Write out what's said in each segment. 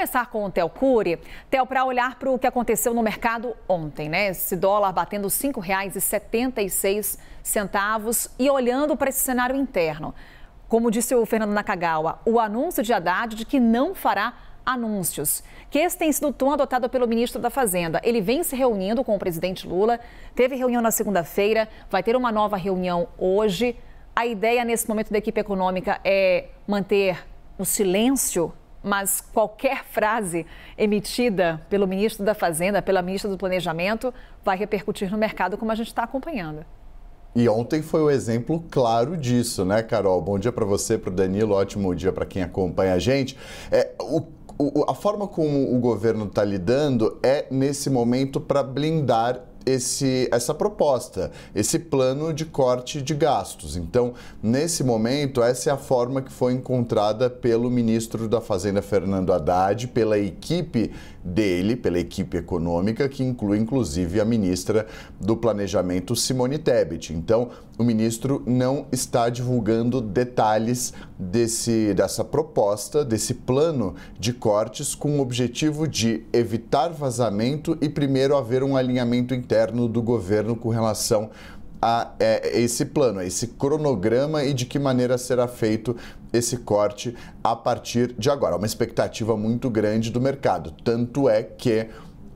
começar com o Theo Cury. Theo, para olhar para o que aconteceu no mercado ontem, né? Esse dólar batendo R$ 5,76 e olhando para esse cenário interno. Como disse o Fernando Nakagawa, o anúncio de Haddad de que não fará anúncios. Que esse tem sido o tom adotado pelo ministro da Fazenda. Ele vem se reunindo com o presidente Lula, teve reunião na segunda-feira, vai ter uma nova reunião hoje. A ideia nesse momento da equipe econômica é manter o silêncio mas qualquer frase emitida pelo ministro da Fazenda, pela ministra do Planejamento, vai repercutir no mercado, como a gente está acompanhando. E ontem foi o um exemplo claro disso, né, Carol? Bom dia para você, para o Danilo, ótimo dia para quem acompanha a gente. É, o a forma como o governo está lidando é, nesse momento, para blindar esse, essa proposta, esse plano de corte de gastos. Então, nesse momento, essa é a forma que foi encontrada pelo ministro da Fazenda, Fernando Haddad, pela equipe dele, pela equipe econômica, que inclui inclusive a ministra do Planejamento, Simone Tebet. Então, o ministro não está divulgando detalhes desse, dessa proposta, desse plano de cortes, com o objetivo de evitar vazamento e, primeiro, haver um alinhamento em interno do governo com relação a é, esse plano, a esse cronograma e de que maneira será feito esse corte a partir de agora. Uma expectativa muito grande do mercado, tanto é que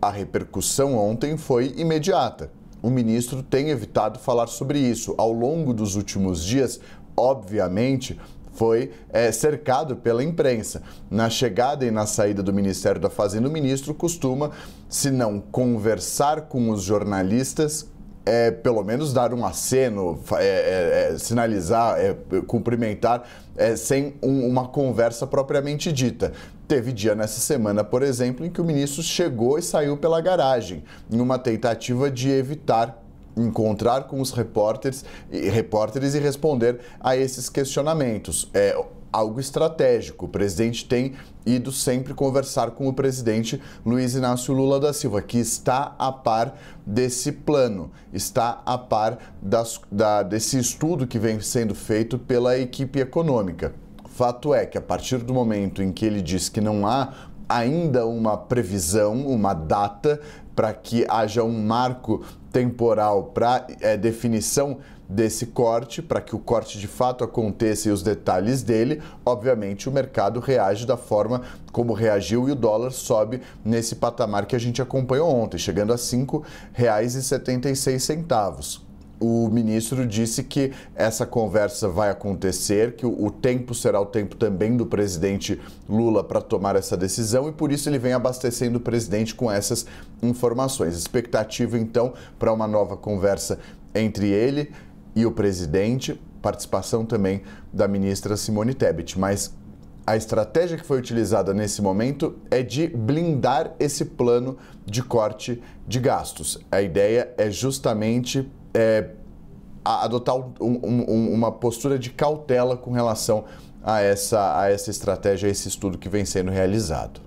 a repercussão ontem foi imediata. O ministro tem evitado falar sobre isso. Ao longo dos últimos dias, obviamente, foi é, cercado pela imprensa. Na chegada e na saída do Ministério da Fazenda, o ministro costuma, se não conversar com os jornalistas, é, pelo menos dar um aceno, é, é, é, sinalizar, é, cumprimentar, é, sem um, uma conversa propriamente dita. Teve dia nessa semana, por exemplo, em que o ministro chegou e saiu pela garagem, em uma tentativa de evitar encontrar com os repórteres e, repórteres e responder a esses questionamentos. É, algo estratégico. O presidente tem ido sempre conversar com o presidente Luiz Inácio Lula da Silva, que está a par desse plano, está a par das, da, desse estudo que vem sendo feito pela equipe econômica. Fato é que, a partir do momento em que ele diz que não há ainda uma previsão, uma data para que haja um marco temporal para é, definição desse corte, para que o corte de fato aconteça e os detalhes dele, obviamente o mercado reage da forma como reagiu e o dólar sobe nesse patamar que a gente acompanhou ontem, chegando a R$ 5,76 o ministro disse que essa conversa vai acontecer, que o, tempo será o tempo também do presidente Lula para tomar essa decisão e por isso ele vem abastecendo o presidente com essas informações. Expectativa então para uma nova conversa entre ele e o presidente, participação também da ministra Simone Tebet, mas a estratégia que foi utilizada nesse momento é de blindar esse plano de corte de gastos. A ideia é justamente é, adotar um, um, uma postura de cautela com relação a essa, a essa estratégia, a esse estudo que vem sendo realizado.